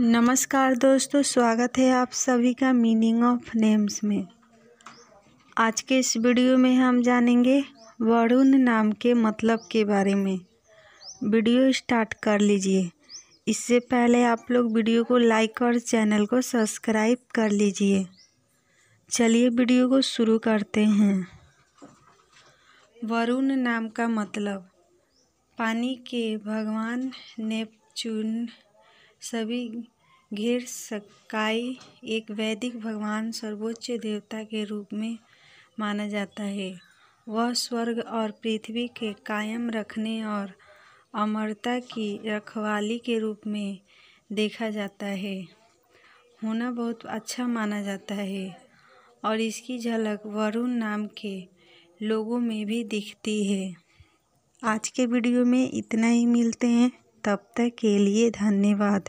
नमस्कार दोस्तों स्वागत है आप सभी का मीनिंग ऑफ नेम्स में आज के इस वीडियो में हम जानेंगे वरुण नाम के मतलब के बारे में वीडियो स्टार्ट कर लीजिए इससे पहले आप लोग वीडियो को लाइक और चैनल को सब्सक्राइब कर लीजिए चलिए वीडियो को शुरू करते हैं वरुण नाम का मतलब पानी के भगवान नेपचून सभी घेर सकाई एक वैदिक भगवान सर्वोच्च देवता के रूप में माना जाता है वह स्वर्ग और पृथ्वी के कायम रखने और अमरता की रखवाली के रूप में देखा जाता है होना बहुत अच्छा माना जाता है और इसकी झलक वरुण नाम के लोगों में भी दिखती है आज के वीडियो में इतना ही मिलते हैं तब तक के लिए धन्यवाद